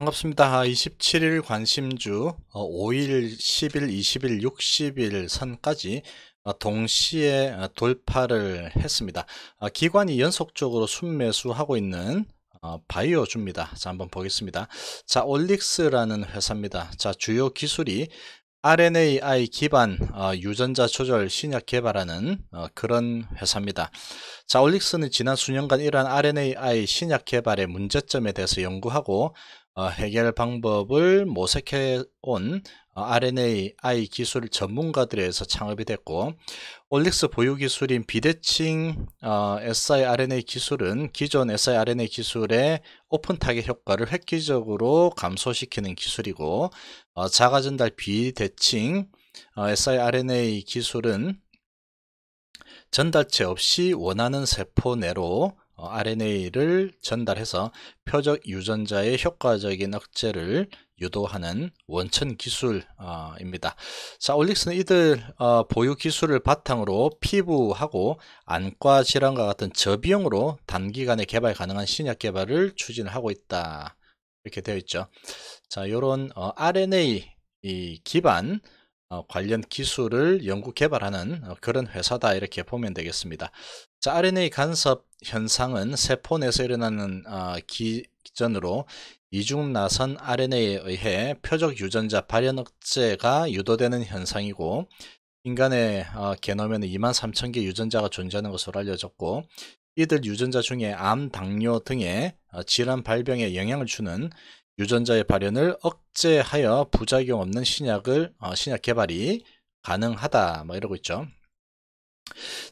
반갑습니다. 27일 아, 관심주 5일, 10일, 20일, 60일 선까지 어, 동시에 어, 돌파를 했습니다. 아, 기관이 연속적으로 순매수하고 있는 어, 바이오주입니다. 자, 한번 보겠습니다. 자, 올릭스라는 회사입니다. 자, 주요 기술이 RNAI 기반 유전자 조절 신약 개발하는 그런 회사입니다. 자, 올릭스는 지난 수년간 이러한 RNAI 신약 개발의 문제점에 대해서 연구하고 어, 해결 방법을 모색해 온 어, RNAi 기술 전문가들에서 창업이 됐고 올릭스 보유 기술인 비대칭 어, siRNA 기술은 기존 siRNA 기술의 오픈 타겟 효과를 획기적으로 감소시키는 기술이고 자가 전달 비대칭 siRNA 기술은 전달체 없이 원하는 세포 내로 RNA를 어, 전달해서 표적 유전자의 효과적인 억제를 유도하는 원천 기술입니다. 어, 자, 올릭스는 이들 어, 보유 기술을 바탕으로 피부하고 안과 질환과 같은 저비용으로 단기간에 개발 가능한 신약 개발을 추진하고 있다. 이렇게 되어 있죠. 자, 요런 RNA 기반 어, 관련 기술을 연구 개발하는 어, 그런 회사다 이렇게 보면 되겠습니다. 자, RNA 간섭 현상은 세포 내에서 일어나는 어, 기전으로 이중나선 RNA에 의해 표적 유전자 발현 억제가 유도되는 현상이고 인간의 개노면에 2만 3천 개 유전자가 존재하는 것으로 알려졌고 이들 유전자 중에 암, 당뇨 등의 질환 발병에 영향을 주는 유전자의 발현을 억제하여 부작용 없는 신약을 어, 신약 개발이 가능하다 뭐 이러고 있죠.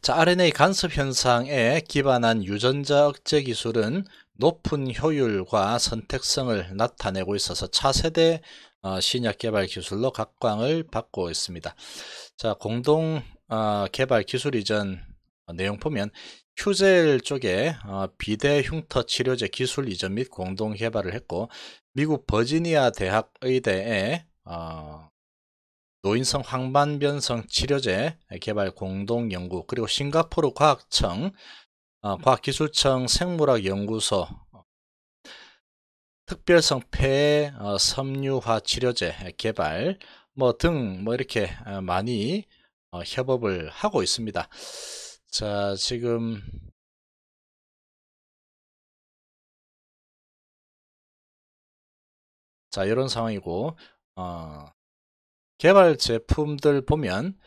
자, RNA 간섭 현상에 기반한 유전자 억제 기술은 높은 효율과 선택성을 나타내고 있어서 차세대 어, 신약 개발 기술로 각광을 받고 있습니다. 자, 공동 어, 개발 기술 이전 어, 내용 보면 큐젤 쪽에 어, 비대 흉터 치료제 기술 이전 및 공동 개발을 했고 미국 버지니아 대학 의대에 어, 노인성 황반 변성 치료제 개발 공동 연구 그리고 싱가포르 과학청 어, 과학기술청 생물학 연구소 특별성 폐 섬유화 치료제 개발 뭐 등뭐 뭐 이렇게 많이 협업을 하고 있습니다. 자, 지금 자, 이런 상황이고 어, 개발 제품들 보면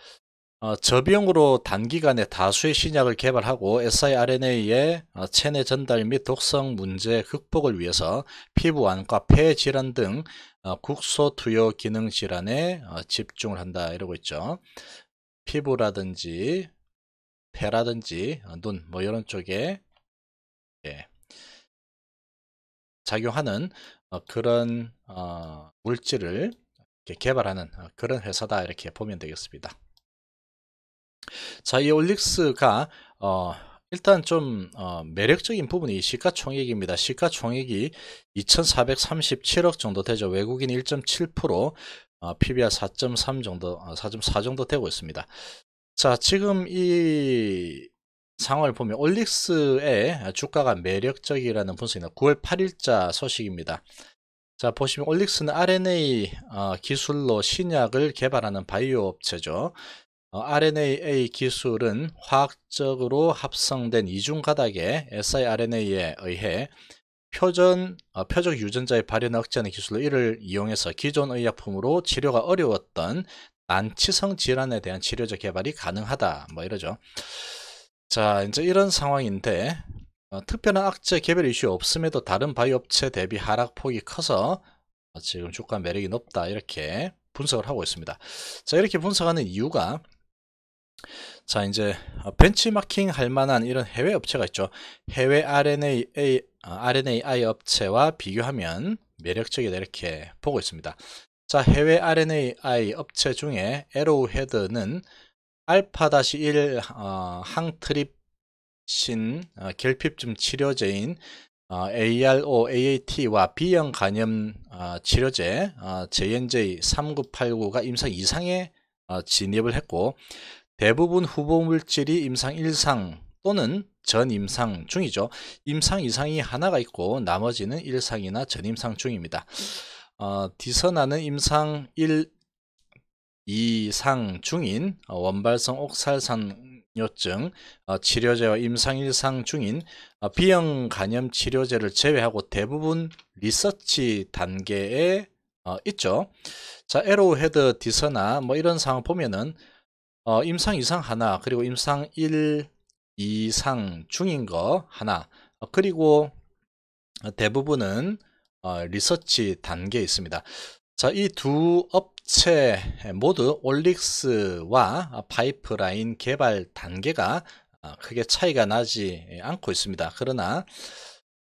어, 저비용으로 단기간에 다수의 신약을 개발하고 siRNA의 어, 체내 전달 및 독성 문제 극복을 위해서 피부안과 폐 질환 등 어, 국소투여 기능 질환에 어, 집중을 한다 이러고 있죠. 피부라든지 배라든지 어, 눈뭐 이런 쪽에 예, 작용하는 어, 그런 어, 물질을 개발하는 어, 그런 회사다 이렇게 보면 되겠습니다. 자, 이 올릭스가 어, 일단 좀 어, 매력적인 부분이 시가총액입니다. 시가총액이 2,437억 정도 되죠. 외국인 1.7%, 어, PBR 4.3 정도, 4.4 어, 정도 되고 있습니다. 자, 지금 이 상황을 보면 올릭스의 주가가 매력적이라는 분석이나 9월 8일자 소식입니다. 자, 보시면 올릭스는 RNA 어, 기술로 신약을 개발하는 바이오 업체죠. 어, RNA 기술은 화학적으로 합성된 이중 가닥의 siRNA에 의해 표전, 어, 표적 유전자의 발현을 억제하는 기술로 이를 이용해서 기존 의약품으로 치료가 어려웠던 난치성 질환에 대한 치료적 개발이 가능하다 뭐 이러죠 자 이제 이런 상황인데 어, 특별한 악재 개별 이슈 없음에도 다른 바이오 업체 대비 하락폭이 커서 어, 지금 주가 매력이 높다 이렇게 분석을 하고 있습니다 자 이렇게 분석하는 이유가 자 이제 어, 벤치마킹 할 만한 이런 해외 업체가 있죠 해외 RNA, 아, RNAI 업체와 비교하면 매력적이다 이렇게 보고 있습니다 자, 해외 RNAI 업체 중에 에로헤드는 우 알파-1 어, 항트립신 어, 결핍증 치료제인 어, ARO, AAT와 B형 간염 어, 치료제 어, JNJ3989가 임상 이상에 어, 진입을 했고 대부분 후보 물질이 임상 1상 또는 전임상 중이죠. 임상 이상이 하나가 있고 나머지는 1상이나 전임상 중입니다. 어, 디선화는 임상 1 이상 중인 어, 원발성 옥살산 요증 어, 치료제와 임상 1상 중인 어, 비형 간염 치료제를 제외하고 대부분 리서치 단계에 어, 있죠. 자, 에로헤드 디서나 뭐 이런 상황 보면은 어, 임상 이상 하나 그리고 임상 1 이상 중인 거 하나 어, 그리고 대부분은 어, 리서치 단계에 있습니다. 자, 이 두 업체 모두 올릭스와 파이프라인 개발 단계가 어, 크게 차이가 나지 않고 있습니다. 그러나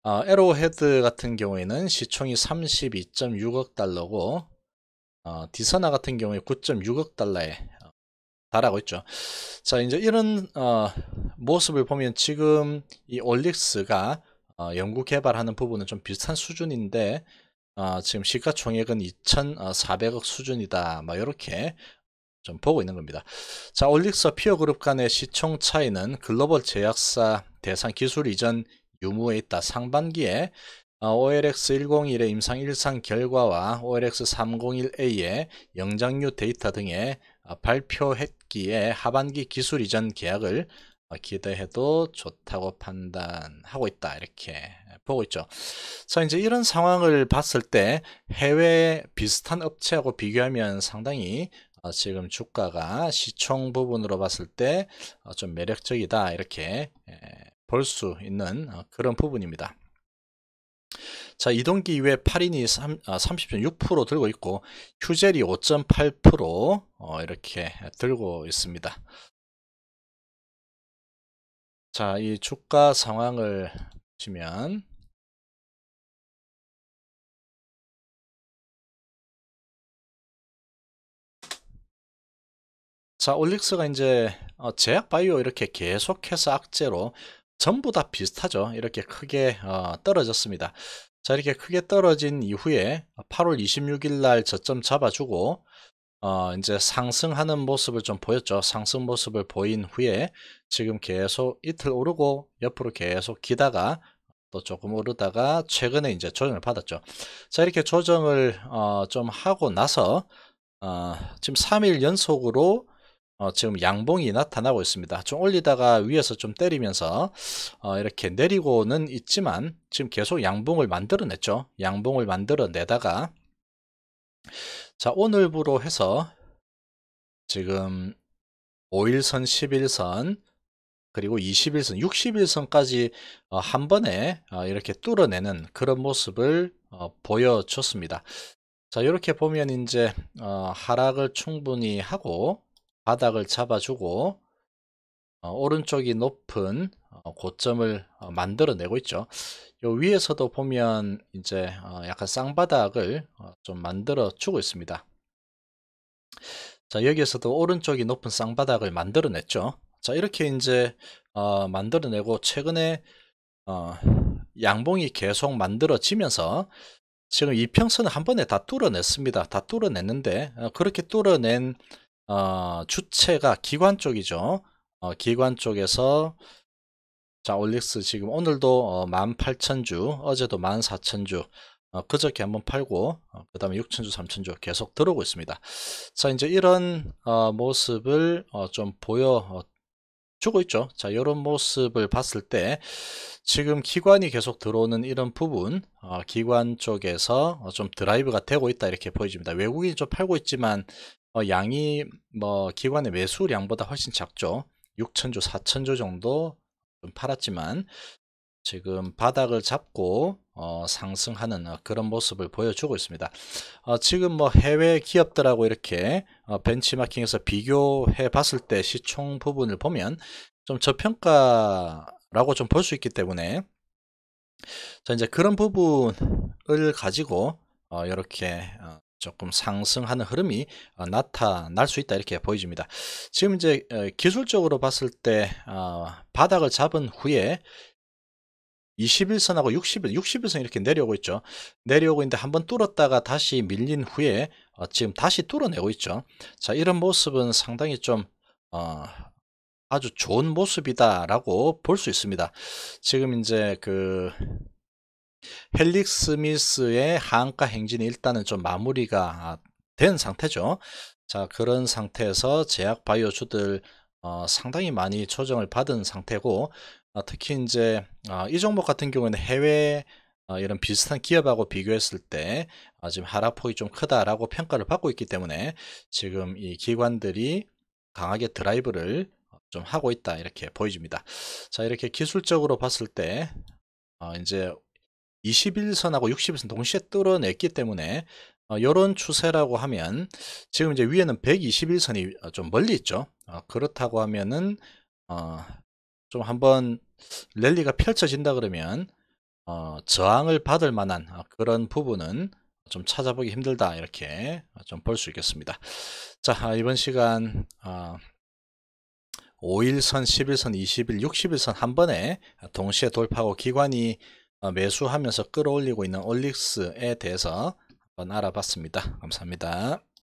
어, 에로헤드 같은 경우에는 시총이 32.6억 달러고 어, 디서나 같은 경우에 9.6억 달러에 어, 달하고 있죠. 자, 이제 이런 어, 모습을 보면 지금 이 올릭스가 어, 연구 개발하는 부분은 좀 비슷한 수준인데 어, 지금 시가총액은 2,400억 수준이다. 막 뭐 이렇게 좀 보고 있는 겁니다. 자, 올릭서 피어 그룹 간의 시총 차이는 글로벌 제약사 대상 기술 이전 유무에 있다. 상반기에 OLX101의 어, 임상 일상 결과와 OLX301A의 영장류 데이터 등의 어, 발표했기에 하반기 기술 이전 계약을 어, 기대해도 좋다고 판단하고 있다 이렇게 보고 있죠. 자 이제 이런 상황을 봤을 때 해외 비슷한 업체하고 비교하면 상당히 어, 지금 주가가 시총 부분으로 봤을 때좀 어, 매력적이다 이렇게 볼 수 있는 그런 부분입니다. 자 이동기 이외 8인이 30.6% 들고 있고 휴젤이 5.8% 이렇게 들고 있습니다. 자, 이 주가 상황을 보시면 자, 올릭스가 이제 어, 제약 바이오 이렇게 계속해서 악재로 전부 다 비슷하죠. 이렇게 크게 어, 떨어졌습니다. 자, 이렇게 크게 떨어진 이후에 8월 26일 날 저점 잡아주고 어, 이제 상승하는 모습을 좀 보였죠. 상승 모습을 보인 후에 지금 계속 이틀 오르고 옆으로 계속 기다가 또 조금 오르다가 최근에 이제 조정을 받았죠. 자, 이렇게 조정을 어, 좀 하고 나서 어, 지금 3일 연속으로 어, 지금 양봉이 나타나고 있습니다. 좀 올리다가 위에서 좀 때리면서 어, 이렇게 내리고는 있지만 지금 계속 양봉을 만들어냈죠. 양봉을 만들어내다가 자 오늘부로 해서 지금 5일선 11선 그리고 21선 60일선까지 어, 한 번에 어, 이렇게 뚫어내는 그런 모습을 어, 보여줬습니다 자 이렇게 보면 이제 하락을 충분히 하고 바닥을 잡아주고 오른쪽이 높은 고점을 만들어내고 있죠 요 위에서도 보면 이제 어, 약간 쌍바닥을 어, 좀 만들어 주고 있습니다. 자 여기에서도 오른쪽이 높은 쌍바닥을 만들어냈죠. 자 이렇게 이제 어, 만들어내고 최근에 어, 양봉이 계속 만들어지면서 지금 이평선을 한 번에 다 뚫어냈습니다. 다 뚫어냈는데 어, 그렇게 뚫어낸 주체가 기관 쪽이죠. 기관 쪽에서 자 올릭스 지금 오늘도 어, 18,000주 어제도 14,000주 어, 그저께 한번 팔고 어, 그 다음에 6,000주 3,000주 계속 들어오고 있습니다 자 이제 이런 어, 모습을 어, 좀 보여 어, 주고 있죠 자 이런 모습을 봤을 때 지금 기관이 계속 들어오는 이런 부분 어, 기관 쪽에서 좀 드라이브가 되고 있다 이렇게 보여집니다 외국인이 좀 팔고 있지만 양이 뭐 기관의 매수량보다 훨씬 작죠 6 0 0 0주4 0 0 0주 정도 좀 팔았지만 지금 바닥을 잡고 어, 상승하는 어, 그런 모습을 보여주고 있습니다. 어, 지금 뭐 해외 기업들하고 이렇게 어, 벤치마킹에서 비교해 봤을 때 시총 부분을 보면 좀 저평가라고 좀 볼 수 있기 때문에 자 이제 그런 부분을 가지고 어, 이렇게 어, 조금 상승하는 흐름이 어, 나타날 수 있다 이렇게 보여집니다. 지금 이제 어, 기술적으로 봤을 때 어, 바닥을 잡은 후에 21선하고 60일, 60일선 이렇게 내려오고 있죠. 내려오고 있는데 한번 뚫었다가 다시 밀린 후에 지금 다시 뚫어내고 있죠. 자, 이런 모습은 상당히 좀 어, 아주 좋은 모습이다라고 볼 수 있습니다. 지금 이제 그 헬릭 스미스의 한가 행진이 일단은 좀 마무리가 아, 된 상태죠. 자 그런 상태에서 제약 바이오주들 어, 상당히 많이 조정을 받은 상태고 어, 특히 이제 어, 아, 이 종목 같은 경우에는 해외 이런 비슷한 기업하고 비교했을 때 지금 하락폭이 좀 크다라고 평가를 받고 있기 때문에 지금 이 기관들이 강하게 드라이브를 좀 하고 있다 이렇게 보여집니다. 자 이렇게 기술적으로 봤을 때 이제 어, 21선하고 60선 동시에 뚫어냈기 때문에 어, 이런 추세라고 하면 지금 이제 위에는 121선이 어, 좀 멀리 있죠. 어, 그렇다고 하면은 어, 좀 한번 랠리가 펼쳐진다 그러면 저항을 받을 만한 그런 부분은 좀 찾아보기 힘들다 이렇게 좀 볼 수 있겠습니다. 자 아, 이번 시간 5일선, 11선, 20일, 60일선 한 번에 동시에 돌파하고 기관이 어, 매수하면서 끌어올리고 있는 올릭스에 대해서 한번 알아봤습니다. 감사합니다.